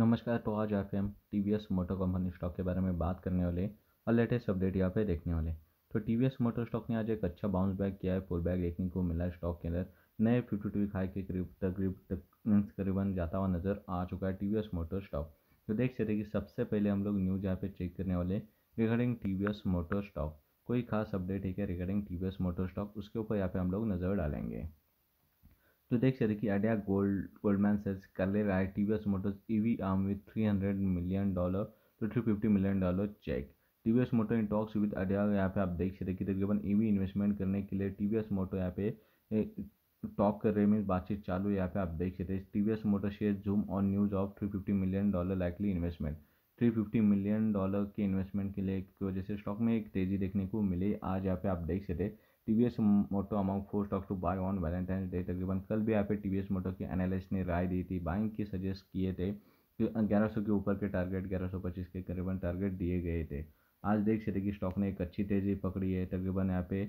नमस्कार तो आज आप हम T V S motor company stock के बारे में बात करने वाले और लेटेस्ट अपडेट यहाँ पे देखने वाले तो T V S motor stock ने आज एक अच्छा बाउंस बैक किया है फुल बैक देखने को मिला है स्टॉक के अंदर नए फिफ्टी टू वीक हाई के करीब तकरीब तक करीबन जाता हुआ नजर आ चुका है T V S motor stock तो देख सकते कि सबसे पहले हम लोग न्यूज़ यहाँ पे चेक करने वाले regarding T V S motor stock कोई खास अपडेट है क्या regarding T V S motor stock उसके ऊपर यहाँ पे हम लोग नज़र डालेंगे तो देख सकते कि आइडिया गोल्ड गोल्डमैन सेल्स कर ले रहा है T V S motors E V arm with three hundred million dollar to three fifty million dollar check T V S motor in talks with ADIA यहाँ पे आप देख सकते कि तकरीबन ई वी इन्वेस्टमेंट करने के लिए टी वी एस मोटर यहाँ पे टॉक कर रहे मीन बातचीत चालू है यहाँ पे आप देख सकते हैं T V S motor share zoom on news of three fifty million dollar likely investment three fifty million dollar के इन्वेस्टमेंट के लिए की वजह से स्टॉक में एक तेज़ी देखने को मिली आज यहाँ पे आप देख सकते हैं T V S motor among four stock to buy on Valentine day तकरीबन कल भी यहाँ पे टी वी एस मोटो के एनालिस्ट ने राय दी थी बाइंग की सजेस्ट किए थे कि ग्यारह सौ के ऊपर के टारगेट ग्यारह सौ पच्चीस के करीबन टारगेट दिए गए थे आज देख सकते कि स्टॉक ने एक अच्छी तेज़ी पकड़ी है तकरीबन यहाँ पे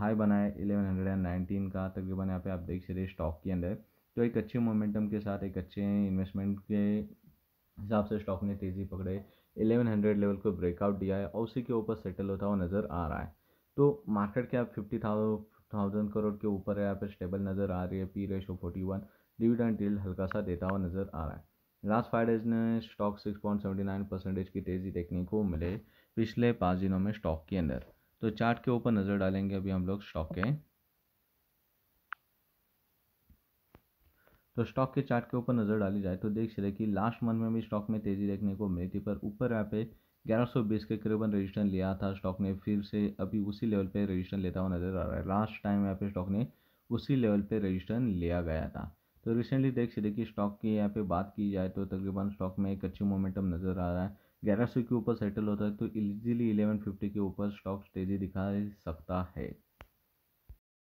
हाई बनाए इलेवन हंड्रेड एंड नाइनटीन का तकरीबन यहाँ पे आप देख सकते स्टॉक के अंदर तो एक अच्छे मोमेंटम के साथ एक अच्छे इन्वेस्टमेंट के हिसाब से स्टॉक ने तेज़ी पकड़े इलेवन हंड्रेड लेवल को ब्रेकआउट दिया है और उसी के ऊपर सेटल होता हुआ नज़र आ रहा है तो मार्केट क्या फिफ्टी थाउजेंड करोड़ के ऊपर है या फिर स्टेबल नज़र आ रही है P ratio forty one dividend डील हल्का सा देता हुआ नज़र आ रहा है लास्ट फाइव डेज में stock six point seventy nine percentage की तेज़ी देखने को मिले पिछले पाँच दिनों में स्टॉक के अंदर तो चार्ट के ऊपर नज़र डालेंगे अभी हम लोग स्टॉक के तो स्टॉक के चार्ट के ऊपर नज़र डाली जाए तो देख सकते कि लास्ट मंथ में भी स्टॉक में तेज़ी देखने को मिली थी पर ऊपर यहाँ पे 1120 के करीबन रजिस्ट्रेशन लिया था स्टॉक ने फिर से अभी उसी लेवल पे रजिस्टर लेता हुआ नज़र आ रहा है लास्ट टाइम यहाँ पे स्टॉक ने उसी लेवल पे रजिस्टर लिया गया था तो रिसेंटली देख सीधे कि स्टॉक की यहाँ पे बात की जाए तो तकरीबन स्टॉक में एक अच्छी मोमेंटम नज़र आ रहा है ग्यारह सौ के ऊपर सेटल होता है तो इजीली 1150 के ऊपर स्टॉक तेज़ी दिखा सकता है